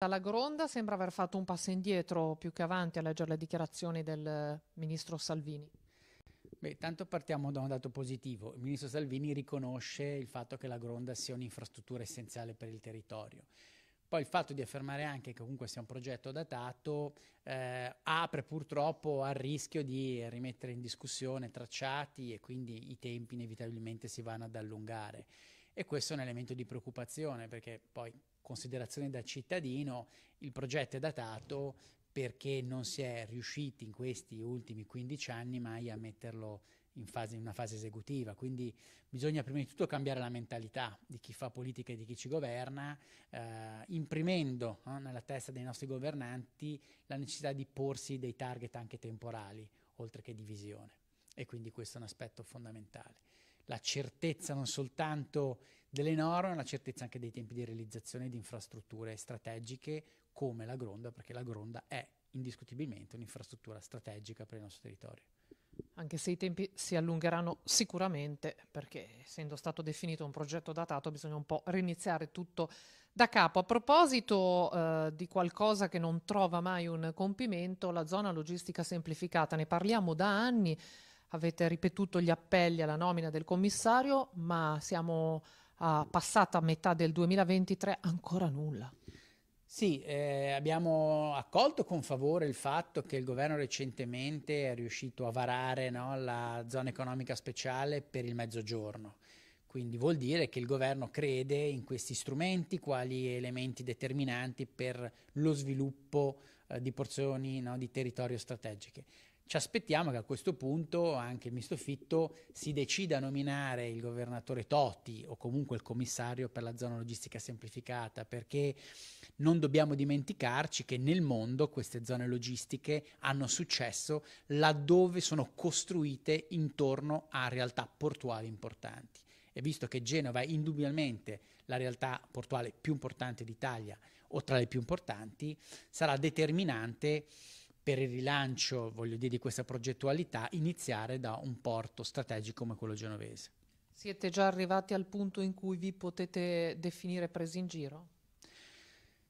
Dalla Gronda sembra aver fatto un passo indietro più che avanti a leggere le dichiarazioni del ministro Salvini. Beh, tanto partiamo da un dato positivo. Il ministro Salvini riconosce il fatto che la Gronda sia un'infrastruttura essenziale per il territorio. Poi il fatto di affermare anche che comunque sia un progetto datato eh, apre purtroppo al rischio di rimettere in discussione tracciati e quindi i tempi inevitabilmente si vanno ad allungare. E questo è un elemento di preoccupazione perché poi, considerazione da cittadino, il progetto è datato perché non si è riusciti in questi ultimi 15 anni mai a metterlo in, fase, in una fase esecutiva. Quindi bisogna prima di tutto cambiare la mentalità di chi fa politica e di chi ci governa, eh, imprimendo eh, nella testa dei nostri governanti la necessità di porsi dei target anche temporali, oltre che di visione. E quindi questo è un aspetto fondamentale la certezza non soltanto delle norme, ma la certezza anche dei tempi di realizzazione di infrastrutture strategiche come la Gronda, perché la Gronda è indiscutibilmente un'infrastruttura strategica per il nostro territorio. Anche se i tempi si allungheranno sicuramente, perché essendo stato definito un progetto datato bisogna un po' riniziare tutto da capo. A proposito eh, di qualcosa che non trova mai un compimento, la zona logistica semplificata, ne parliamo da anni, avete ripetuto gli appelli alla nomina del commissario, ma siamo a passata metà del 2023 ancora nulla. Sì, eh, abbiamo accolto con favore il fatto che il governo recentemente è riuscito a varare no, la zona economica speciale per il mezzogiorno. Quindi vuol dire che il governo crede in questi strumenti quali elementi determinanti per lo sviluppo eh, di porzioni no, di territorio strategiche. Ci aspettiamo che a questo punto anche il misto fitto si decida a nominare il governatore Totti o comunque il commissario per la zona logistica semplificata, perché non dobbiamo dimenticarci che nel mondo queste zone logistiche hanno successo laddove sono costruite intorno a realtà portuali importanti. E visto che Genova è indubbiamente la realtà portuale più importante d'Italia o tra le più importanti, sarà determinante per il rilancio, voglio dire, di questa progettualità, iniziare da un porto strategico come quello genovese. Siete già arrivati al punto in cui vi potete definire presi in giro?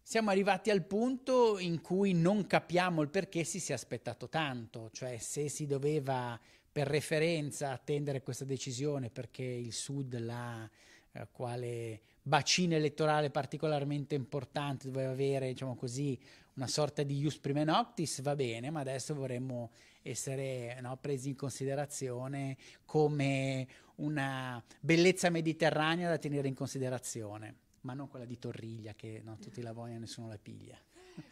Siamo arrivati al punto in cui non capiamo il perché si sia aspettato tanto, cioè se si doveva per referenza attendere questa decisione perché il Sud l'ha eh, quale bacino elettorale particolarmente importante, doveva avere, diciamo così, una sorta di ius prime noctis, va bene, ma adesso vorremmo essere no, presi in considerazione come una bellezza mediterranea da tenere in considerazione, ma non quella di Torriglia che no, tutti la vogliono e nessuno la piglia.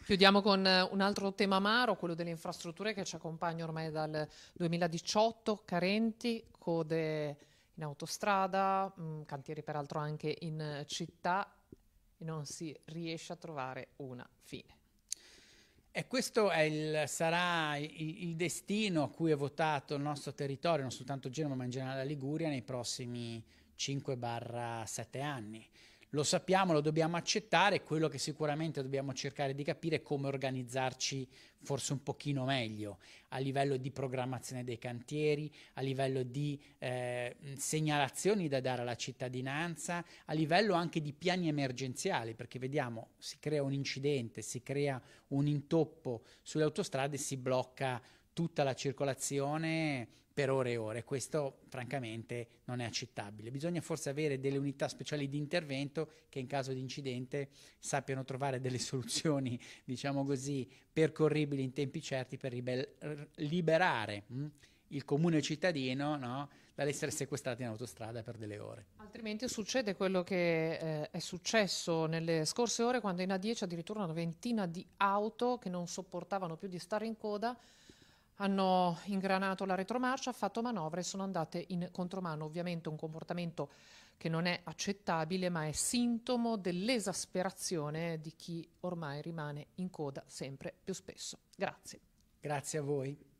Chiudiamo con eh, un altro tema amaro, quello delle infrastrutture che ci accompagna ormai dal 2018, carenti, code in autostrada, mh, mm, cantieri peraltro anche in eh, città, e non si riesce a trovare una fine. E questo il, sarà il, il, destino a cui è votato il nostro territorio, non soltanto Genova ma in generale la Liguria, nei prossimi 5-7 anni lo sappiamo, lo dobbiamo accettare, quello che sicuramente dobbiamo cercare di capire è come organizzarci forse un pochino meglio a livello di programmazione dei cantieri, a livello di eh, segnalazioni da dare alla cittadinanza, a livello anche di piani emergenziali, perché vediamo si crea un incidente, si crea un intoppo sulle autostrade, si blocca tutta la circolazione per ore e ore. Questo francamente non è accettabile. Bisogna forse avere delle unità speciali di intervento che in caso di incidente sappiano trovare delle soluzioni, diciamo così, percorribili in tempi certi per ribel- liberare mh, mm, il comune cittadino no, dall'essere sequestrato in autostrada per delle ore. Altrimenti succede quello che eh, è successo nelle scorse ore quando in A10 addirittura una ventina di auto che non sopportavano più di stare in coda hanno ingranato la retromarcia, fatto manovre e sono andate in contromano. Ovviamente un comportamento che non è accettabile, ma è sintomo dell'esasperazione di chi ormai rimane in coda sempre più spesso. Grazie. Grazie a voi.